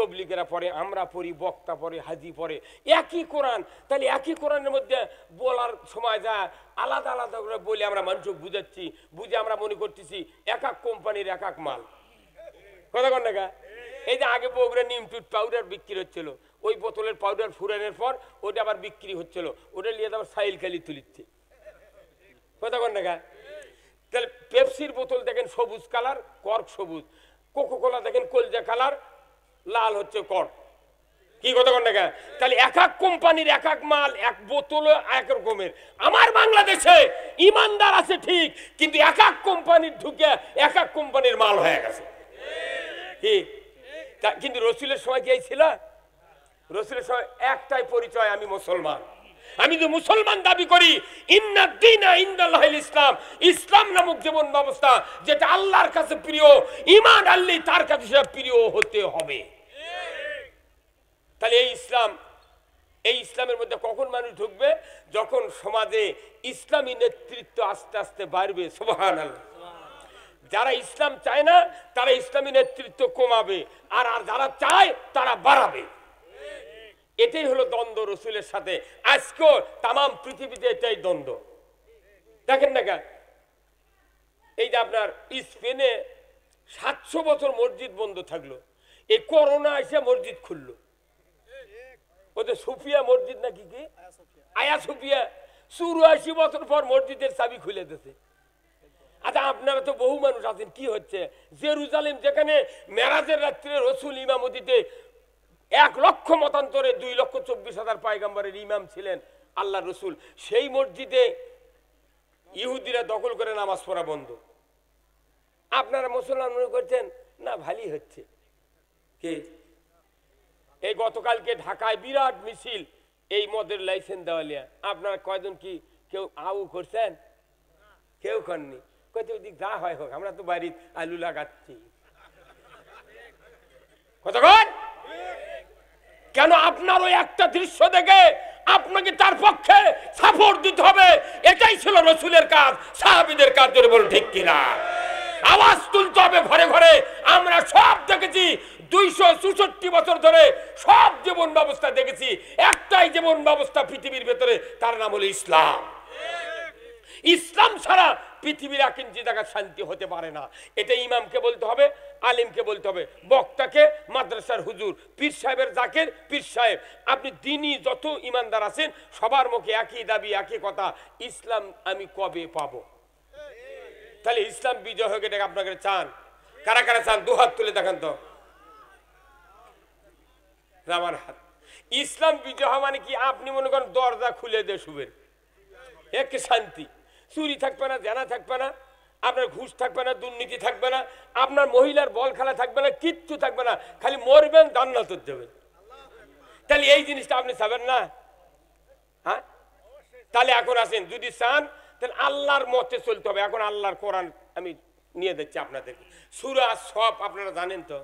তবলিগেরা পড়ে আমরা পড়ি বক্তা পড়ে হাজি পড়ে একই কোরআন তাহলে একই কোরআনের মধ্যে বলার সময় যা আলাদা আলাদা করে বলে আমরা মানুষকে বুঝাচ্ছি বুঝে আমরা মনে করতেছি এক এক কোম্পানির এক এক মাল কথা কন দেখা এই যে আগে বগুড়া নিমটুট পাউডার বিক্রি হচ্ছিল ওই বোতলের পাউডার ফুরানোর পর ওটা আবার বিক্রি হচ্ছিল ওটা নিয়ে আবার সাইল খালি তুলিচ্ছে কথা কন না তাহলে পেপসির বোতল দেখেন সবুজ কালার কর্ক সবুজ কোকো কোলা দেখেন কলজা কালার লাল হচ্ছে কর কি কথা কন দেখা তাহলে এক এক কোম্পানির এক এক মাল এক বোতল এক রকমের আমার বাংলাদেশে ইমানদার আছে ঠিক কিন্তু এক এক কোম্পানির ঢুকে এক এক কোম্পানির মাল হয়ে গেছে কিন্তু রসুলের সময় কি ছিল রসুলের সময় একটাই পরিচয় আমি মুসলমান আমি যে মুসলমান দাবি করি ইসলাম ইসলাম নামক জীবন ব্যবস্থা যেটা আল্লাহর কাছে প্রিয় ইমান আল্লি তার কাছে সেটা প্রিয় হতে হবে তাহলে এই ইসলাম এই ইসলামের মধ্যে কখন মানুষ ঢুকবে যখন সমাজে ইসলামী নেতৃত্ব আস্তে আস্তে বাড়বে সোহান যারা ইসলাম চায় না তারা ইসলামী নেতৃত্ব কমাবে আর আর যারা চায় তারা বাড়াবে এটাই হলো দ্বন্দ্ব রসুলের সাথে আজকেও তাম পৃথিবীতে এটাই দ্বন্দ্ব দেখেন না কেন এই যে আপনার স্পেনে সাতশো বছর মসজিদ বন্ধ থাকলো এই করোনা এসে মসজিদ খুললো ওদের সুফিয়া মসজিদ নাকি কি আয়া সুফিয়া চুরাশি বছর পর মসজিদের চাবি খুলে দিতে আচ্ছা আপনারা তো বহু মানুষ আছেন কি হচ্ছে জেরুজালেম যেখানে মেরাজের রাত্রে রসুল ইমামতিতে এক লক্ষ মতান্তরে দুই লক্ষ চব্বিশ হাজার পায়গাম্বারের ইমাম ছিলেন আল্লাহ রসুল সেই মসজিদে ইহুদিরা দখল করে নামাজ পড়া বন্ধ আপনারা মুসলমান মনে করছেন না ভালি হচ্ছে কে এই গতকালকে ঢাকায় বিরাট মিছিল এই মদের লাইসেন্স দেওয়ালিয়া আপনারা কয়জন কি কেউ আউ করছেন কেউ করেননি কত দিক যা হয় হোক আমরা তো বাড়ির আলু লাগাচ্ছি কতক্ষণ কেন আপনার ওই একটা দৃশ্য দেখে আপনাকে তার পক্ষে সাপোর্ট দিতে হবে এটাই ছিল রসুলের কাজ সাহাবিদের কাজ জোরে বলুন ঠিক কিনা আওয়াজ তুলতে হবে ঘরে ঘরে আমরা সব দেখেছি দুইশো চৌষট্টি বছর ধরে সব জীবন ব্যবস্থা দেখেছি একটাই জীবন ব্যবস্থা পৃথিবীর ভেতরে তার নাম হলো ইসলাম ইসলাম ছাড়া পৃথিবীর এক ইঞ্চি জায়গায় শান্তি হতে পারে না এটা ইমামকে বলতে হবে আলিমকে বলতে হবে বক্তাকে মাদ্রাসার হুজুর পীর সাহেবের জাকের পীর সাহেব আপনি দিনই যত ইমানদার আছেন সবার মুখে একই দাবি একই কথা ইসলাম আমি কবে পাব তাহলে ইসলাম বিজয় হয়ে এটাকে আপনাকে চান কারা কারা চান দু হাত তুলে দেখান তো রামার হাত ইসলাম বিজয় মানে কি আপনি মনে করেন দরজা খুলে দিয়ে শুভের এক শান্তি চুরি থাকবে না জানা থাকবে না আপনার ঘুষ থাকবে না দুর্নীতি থাকবে না আপনার মহিলার বল খেলা থাকবে না কিচ্ছু থাকবে না খালি মরবেন জান্নাত দেবেন তাহলে এই জিনিসটা আপনি চাবেন না হ্যাঁ তাহলে এখন আসেন যদি চান তাহলে আল্লাহর মতে চলতে হবে এখন আল্লাহর কোরআন আমি নিয়ে দিচ্ছি আপনাদেরকে সুরা সব আপনারা জানেন তো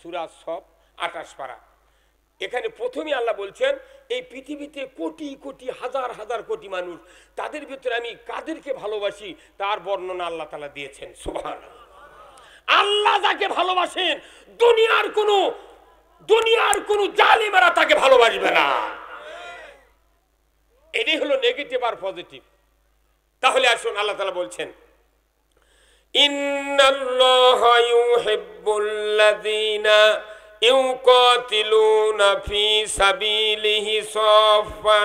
সুরা সব আটাশ পাড়া এখানে প্রথমে আল্লাহ বলছেন এই পৃথিবীতে কোটি কোটি হাজার হাজার কোটি মানুষ তাদের ভিতরে আমি কাদেরকে ভালোবাসি তার বর্ণনা আল্লাহ তালা দিয়েছেন সুভান আল্লাহ যাকে ভালোবাসেন দুনিয়ার কোনো দুনিয়ার কোনো জালিমেরা তাকে ভালোবাসবে না এটাই হলো নেগেটিভ আর পজিটিভ তাহলে আসুন আল্লাহ তালা বলছেন ইন্নাল্লাহ ইউহিব্বুল্লাযীনা يقاتلون في সাবিলিহি صفا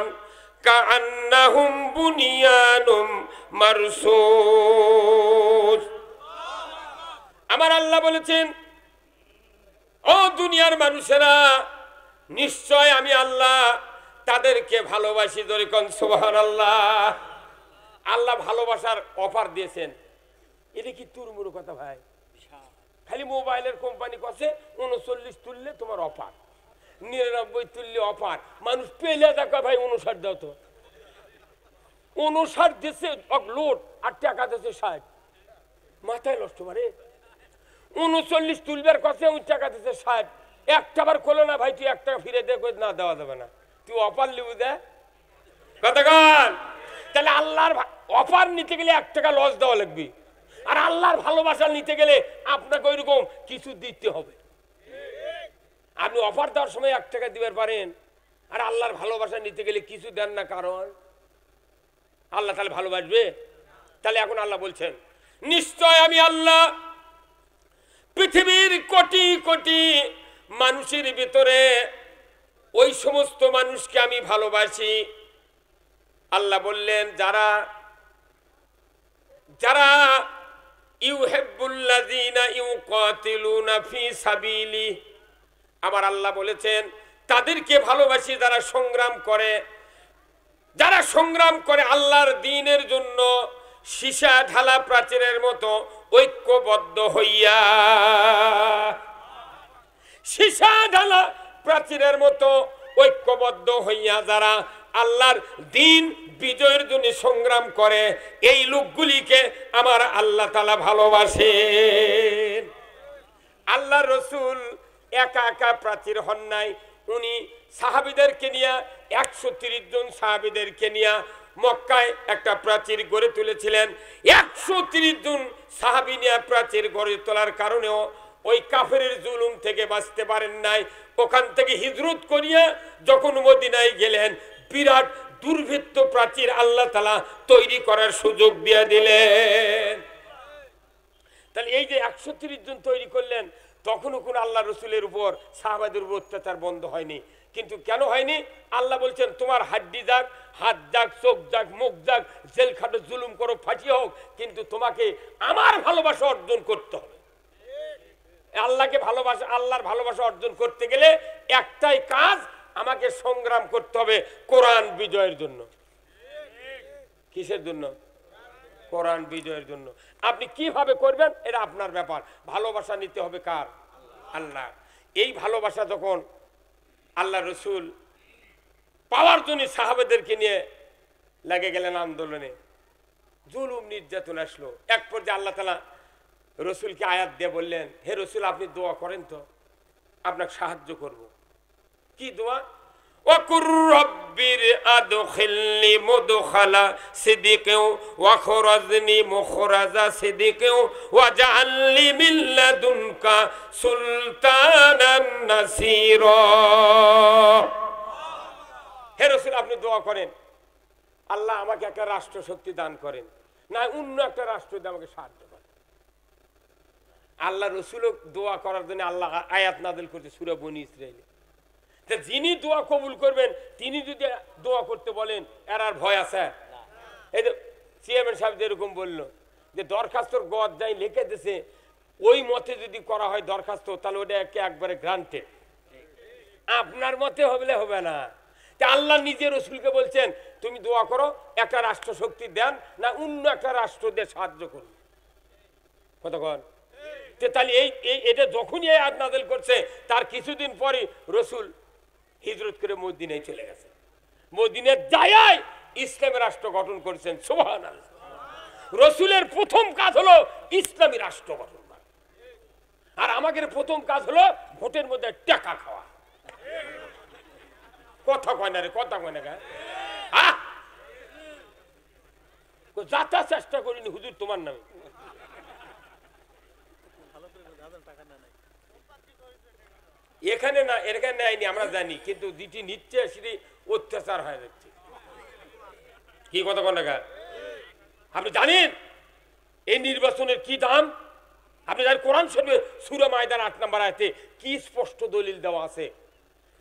كأنهم بنيان مرصوص আমার আল্লাহ বলেছেন ও দুনিয়ার মানুষেরা নিশ্চয় আমি আল্লাহ তাদেরকে ভালোবাসি দরিকন সোহান আল্লাহ আল্লাহ ভালোবাসার অফার দিয়েছেন এটা কি তুরমুর কথা ভাই খালি মোবাইলের কোম্পানি কষে উনচল্লিশ তুললে তোমার অফার নিরানব্বই তুললে অফার মানুষ পেলে দেখো ভাই উনষাট দাও তো উনষাট দিচ্ছে লোট আর টাকা দিচ্ছে ষাট মাথায় নষ্ট মানে উনচল্লিশ তুলবার কষে ওই টাকা দিচ্ছে ষাট একটা বার খোলো না ভাই তুই এক টাকা ফিরে দে না দেওয়া যাবে না তুই অফার লিবু দে কতক্ষণ তাহলে আল্লাহর অফার নিতে গেলে এক টাকা লস দেওয়া লাগবে আর আল্লাহর ভালোবাসা নিতে গেলে আপনাকে ওইরকম কিছু দিতে হবে আপনি অফার দেওয়ার সময় এক টাকা দিবার পারেন আর আল্লাহর ভালোবাসা নিতে গেলে কিছু দেন না কারণ আল্লাহ তাহলে ভালোবাসবে তাহলে এখন আল্লাহ বলছেন নিশ্চয় আমি আল্লাহ পৃথিবীর কোটি কোটি মানুষের ভিতরে ওই সমস্ত মানুষকে আমি ভালোবাসি আল্লাহ বললেন যারা যারা আমার আল্লাহ বলেছেন তাদেরকে ভালোবাসি যারা সংগ্রাম করে যারা সংগ্রাম করে আল্লাহর দিনের জন্য সীসা ঢালা প্রাচীরের মতো ঐক্যবদ্ধ হইয়া সীসা ঢালা প্রাচীরের মতো ঐক্যবদ্ধ হইয়া যারা আল্লাহর দিন বিজয়ের জন্য সংগ্রাম করে এই লোকগুলিকে আমার আল্লাহ তালা ভালোবাসে আল্লাহ রসুল একা একা প্রাচীর হন নাই উনি সাহাবিদেরকে নিয়ে একশো তিরিশ জন সাহাবিদেরকে নিয়ে মক্কায় একটা প্রাচীর গড়ে তুলেছিলেন একশো তিরিশ জন সাহাবি নিয়ে প্রাচীর গড়ে তোলার কারণেও ওই কাফের জুলুম থেকে বাঁচতে পারেন নাই ওখান থেকে হিজরত করিয়া যখন মদিনায় গেলেন বিরাট দুর্ভিত্ত প্রাচীর আল্লাহ তালা তৈরি করার সুযোগ দিয়ে দিলেন তাহলে এই যে একশো জন তৈরি করলেন তখনও কোন আল্লাহ রসুলের উপর সাহবাদের উপর অত্যাচার বন্ধ হয়নি কিন্তু কেন হয়নি আল্লাহ বলছেন তোমার হাড্ডি যাক হাত যাক চোখ যাক মুখ যাক জেল খাটো জুলুম করো ফাঁসি হোক কিন্তু তোমাকে আমার ভালোবাসা অর্জন করতে হবে আল্লাহকে ভালোবাসা আল্লাহর ভালোবাসা অর্জন করতে গেলে একটাই কাজ আমাকে সংগ্রাম করতে হবে কোরআন বিজয়ের জন্য কিসের জন্য কোরআন বিজয়ের জন্য আপনি কিভাবে করবেন এটা আপনার ব্যাপার ভালোবাসা নিতে হবে কার আল্লাহ এই ভালোবাসা যখন আল্লাহ রসুল পাওয়ার জন্য সাহাবেদেরকে নিয়ে লেগে গেলেন আন্দোলনে জুলুম নির্যাতন আসলো এক পর্যায়ে আল্লাহ তালা রসুলকে আয়াত দিয়ে বললেন হে রসুল আপনি দোয়া করেন তো আপনাকে সাহায্য করবো কি দোয়া হে রসুল আপনি দোয়া করেন আল্লাহ আমাকে একটা রাষ্ট্র শক্তি দান করেন না অন্য একটা রাষ্ট্র আমাকে সাহায্য করেন আল্লাহ রসুল দোয়া করার জন্য আল্লাহ আয়াত নাদল করছে সুরা বনি যিনি দোয়া কবুল করবেন তিনি যদি দোয়া করতে বলেন এর আর ভয় আছে এই তো চেয়ারম্যান সাহেব যেরকম বললো যে দরখাস্তর গদ যাই লিখে দিছে ওই মতে যদি করা হয় দরখাস্ত তাহলে ওটা একে একবারে গ্রান্টেড আপনার মতে হলে হবে না আল্লাহ নিজে রসুলকে বলছেন তুমি দোয়া করো একটা রাষ্ট্রশক্তি দেন না অন্য একটা রাষ্ট্র দিয়ে সাহায্য করুন কতক্ষণ তাহলে এই এটা যখনই আয়াত নাজেল করছে তার কিছুদিন পরে রসুল হিজরত করে মদিনায় চলে গেছে মদিনের দায়ায় ইসলামী রাষ্ট্র গঠন করেছেন সোহান রসুলের প্রথম কাজ হলো ইসলামী রাষ্ট্র গঠন করা আর আমাদের প্রথম কাজ হলো ভোটের মধ্যে টাকা খাওয়া কথা কয় না রে কথা কয় না যাতা চেষ্টা করিনি হুজুর তোমার নামে এখানে না এখানে নেয়নি আমরা জানি কিন্তু যেটি নিচ্ছে সেটি অত্যাচার হয়ে যাচ্ছে কি কথা কোন আপনি জানেন এই নির্বাচনের কি দাম আপনি জানেন কোরআন শরীফে সুরা মায়দান আট নম্বর আয়তে কি স্পষ্ট দলিল দেওয়া আছে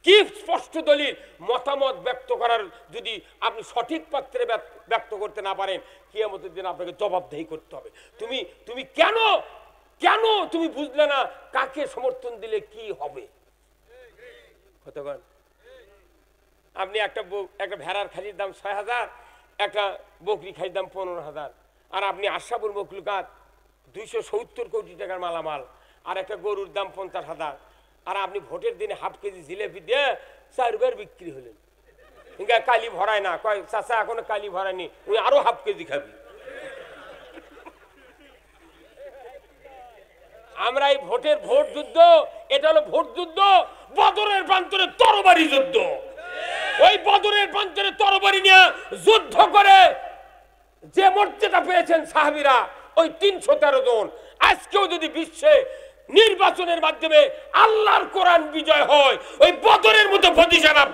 কি স্পষ্ট দলিল মতামত ব্যক্ত করার যদি আপনি সঠিক পাত্রে ব্যক্ত করতে না পারেন আমাদের দিন আপনাকে জবাবদেহি করতে হবে তুমি তুমি কেন কেন তুমি বুঝলে না কাকে সমর্থন দিলে কি হবে কতক্ষণ আপনি একটা একটা ভেড়ার খাসির দাম ছয় হাজার একটা বকরি খাজির দাম পনেরো হাজার আর আপনি আশাপুর মকলুকাত দুইশো সত্তর কোটি টাকার মালামাল আর একটা গরুর দাম পঞ্চাশ হাজার আর আপনি ভোটের দিনে হাফ কেজি জিলেপি দিয়ে চারবার বিক্রি হলেন কালি ভরায় না কয় চাষা এখনো কালি ভরায়নি উনি আরও হাফ কেজি খাবি আমরা এই ভোটের ভোট যুদ্ধ এটা হলো ভোট যুদ্ধ বদরের প্রান্তরে তরবারি যুদ্ধ ওই বদরের প্রান্তরে তরবারি নিয়ে যুদ্ধ করে যে মর্যাদা পেয়েছেন সাহাবিরা ওই তিনশো তেরো জন আজকেও যদি বিশ্বে নির্বাচনের মাধ্যমে আল্লাহর কোরআন বিজয় হয় ওই বদরের মতো প্রতিষ্ঠান